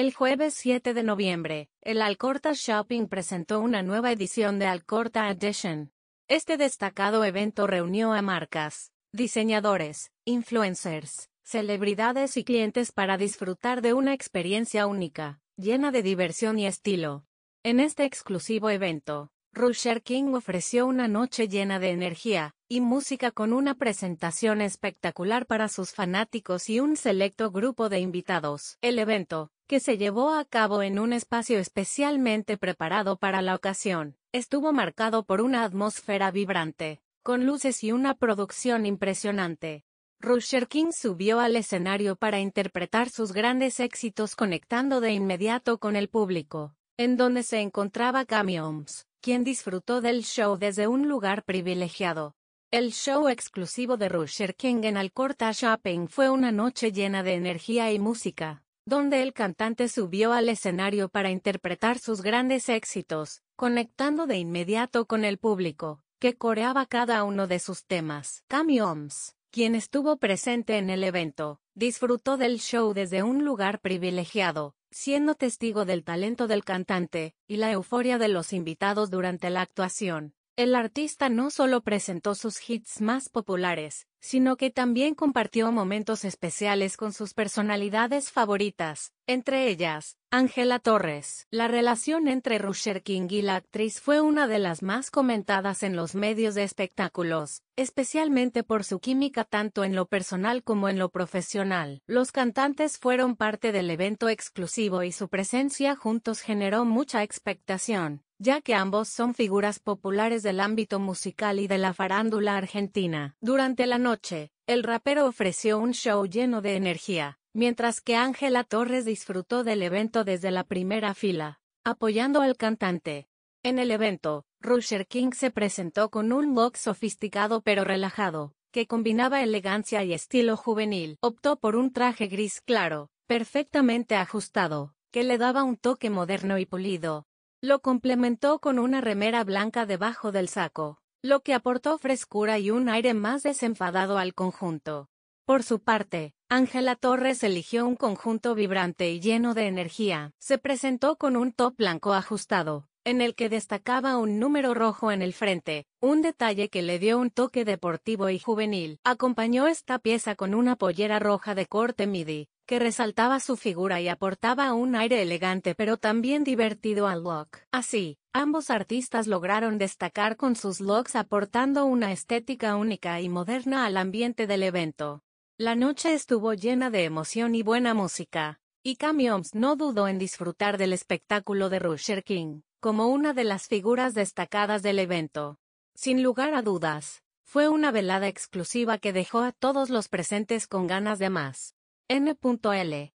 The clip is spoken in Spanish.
El jueves 7 de noviembre, el Alcorta Shopping presentó una nueva edición de Alcorta Edition. Este destacado evento reunió a marcas, diseñadores, influencers, celebridades y clientes para disfrutar de una experiencia única, llena de diversión y estilo. En este exclusivo evento, Rusher King ofreció una noche llena de energía y música con una presentación espectacular para sus fanáticos y un selecto grupo de invitados. El evento, que se llevó a cabo en un espacio especialmente preparado para la ocasión, estuvo marcado por una atmósfera vibrante, con luces y una producción impresionante. Rusher King subió al escenario para interpretar sus grandes éxitos conectando de inmediato con el público, en donde se encontraba Cami Oms, quien disfrutó del show desde un lugar privilegiado. El show exclusivo de Rusher King en Alcorta Shopping fue una noche llena de energía y música, donde el cantante subió al escenario para interpretar sus grandes éxitos, conectando de inmediato con el público, que coreaba cada uno de sus temas. Cami Oms, quien estuvo presente en el evento, disfrutó del show desde un lugar privilegiado, siendo testigo del talento del cantante y la euforia de los invitados durante la actuación. El artista no solo presentó sus hits más populares, sino que también compartió momentos especiales con sus personalidades favoritas, entre ellas, Ángela Torres. La relación entre Rusher King y la actriz fue una de las más comentadas en los medios de espectáculos, especialmente por su química tanto en lo personal como en lo profesional. Los cantantes fueron parte del evento exclusivo y su presencia juntos generó mucha expectación ya que ambos son figuras populares del ámbito musical y de la farándula argentina. Durante la noche, el rapero ofreció un show lleno de energía, mientras que Ángela Torres disfrutó del evento desde la primera fila, apoyando al cantante. En el evento, Rusher King se presentó con un look sofisticado pero relajado, que combinaba elegancia y estilo juvenil. Optó por un traje gris claro, perfectamente ajustado, que le daba un toque moderno y pulido, lo complementó con una remera blanca debajo del saco, lo que aportó frescura y un aire más desenfadado al conjunto. Por su parte, Ángela Torres eligió un conjunto vibrante y lleno de energía. Se presentó con un top blanco ajustado, en el que destacaba un número rojo en el frente, un detalle que le dio un toque deportivo y juvenil. Acompañó esta pieza con una pollera roja de corte midi, que resaltaba su figura y aportaba un aire elegante pero también divertido al look. Así, ambos artistas lograron destacar con sus looks aportando una estética única y moderna al ambiente del evento. La noche estuvo llena de emoción y buena música, y Oms no dudó en disfrutar del espectáculo de Rusher King, como una de las figuras destacadas del evento. Sin lugar a dudas, fue una velada exclusiva que dejó a todos los presentes con ganas de más. N.L